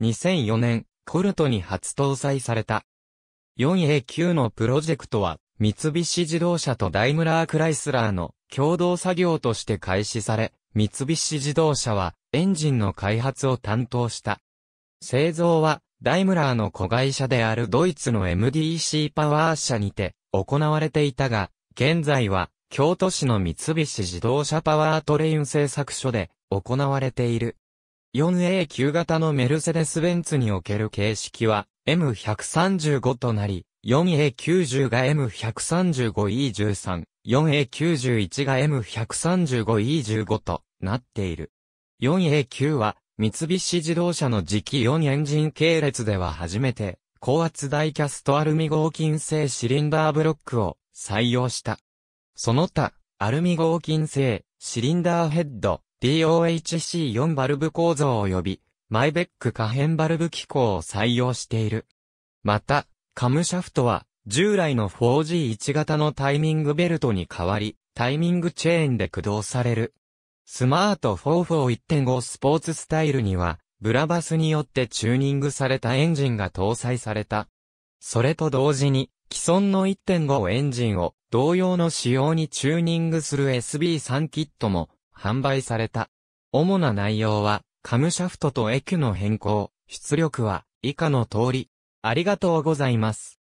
2004年、コルトに初搭載された。4A9 のプロジェクトは、三菱自動車とダイムラー・クライスラーの共同作業として開始され、三菱自動車はエンジンの開発を担当した。製造はダイムラーの子会社であるドイツの MDC パワー社にて行われていたが、現在は京都市の三菱自動車パワートレイン製作所で行われている。4A 級型のメルセデス・ベンツにおける形式は M135 となり、4A90 が M135E13、4A91 が M135E15 となっている。4A9 は三菱自動車の次期4エンジン系列では初めて高圧ダイキャストアルミ合金製シリンダーブロックを採用した。その他、アルミ合金製シリンダーヘッド、DOHC4 バルブ構造及び、マイベック可変バルブ機構を採用している。また、カムシャフトは、従来の 4G1 型のタイミングベルトに代わり、タイミングチェーンで駆動される。スマート441.5スポーツスタイルには、ブラバスによってチューニングされたエンジンが搭載された。それと同時に、既存の1.5エンジンを同様の仕様にチューニングする SB3 キットも販売された。主な内容は、カムシャフトとエキュの変更、出力は以下の通り。ありがとうございます。